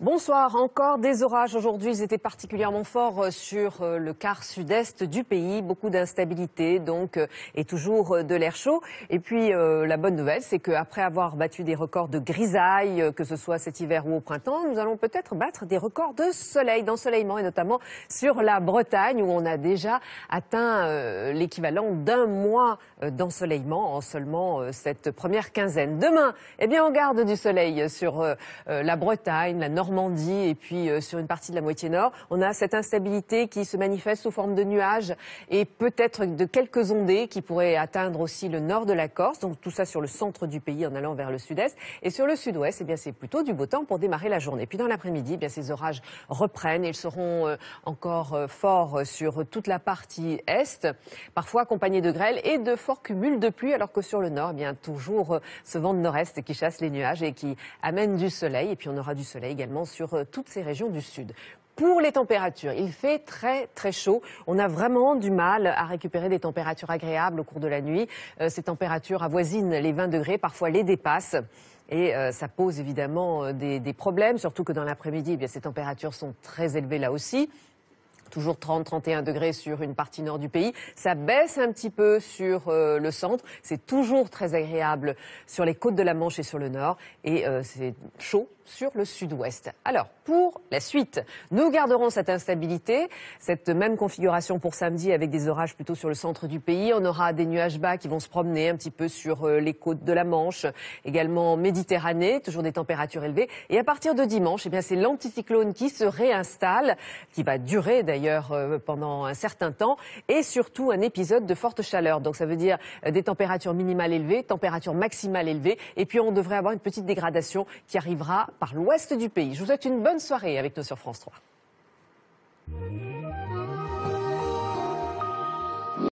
Bonsoir. Encore des orages aujourd'hui. Ils étaient particulièrement forts euh, sur euh, le quart sud-est du pays. Beaucoup d'instabilité, donc, euh, et toujours de l'air chaud. Et puis, la bonne nouvelle, c'est qu'après avoir battu des records de grisaille, que ce soit cet hiver ou au printemps, nous allons peut-être battre des records de soleil, d'ensoleillement, et notamment sur la Bretagne, où on a déjà atteint l'équivalent d'un mois d'ensoleillement en seulement cette première quinzaine. Demain, eh bien, on garde du soleil sur la Bretagne la Normandie et puis euh, sur une partie de la moitié nord. On a cette instabilité qui se manifeste sous forme de nuages et peut-être de quelques ondées qui pourraient atteindre aussi le nord de la Corse. Donc tout ça sur le centre du pays en allant vers le sud-est. Et sur le sud-ouest, eh bien c'est plutôt du beau temps pour démarrer la journée. Puis dans l'après-midi, eh bien ces orages reprennent et ils seront euh, encore euh, forts sur toute la partie est, parfois accompagnés de grêles et de forts cumuls de pluie, alors que sur le nord, eh bien toujours ce vent de nord-est qui chasse les nuages et qui amène du soleil. Et puis on aura du soleil également sur euh, toutes ces régions du Sud. Pour les températures, il fait très très chaud. On a vraiment du mal à récupérer des températures agréables au cours de la nuit. Euh, ces températures avoisinent les 20 degrés, parfois les dépassent. Et euh, ça pose évidemment des, problèmes, surtout que dans l'après-midi, eh ces températures sont très élevées là aussi toujours 30-31 degrés sur une partie nord du pays. Ça baisse un petit peu sur euh, le centre. C'est toujours très agréable sur les côtes de la Manche et sur le nord. Et euh, c'est chaud sur le sud-ouest. Alors, pour la suite, nous garderons cette instabilité, cette même configuration pour samedi avec des orages plutôt sur le centre du pays. On aura des nuages bas qui vont se promener un petit peu sur euh, les côtes de la Manche, également Méditerranée, toujours des températures élevées. Et à partir de dimanche, eh c'est l'anticyclone qui se réinstalle, qui va durer d'ailleurs euh, pendant un certain temps, et surtout un épisode de forte chaleur. Donc ça veut dire euh, des températures minimales élevées, températures maximales élevées, et puis on devrait avoir une petite dégradation qui arrivera par l'ouest du pays. Je vous souhaite une bonne soirée avec nous sur France 3.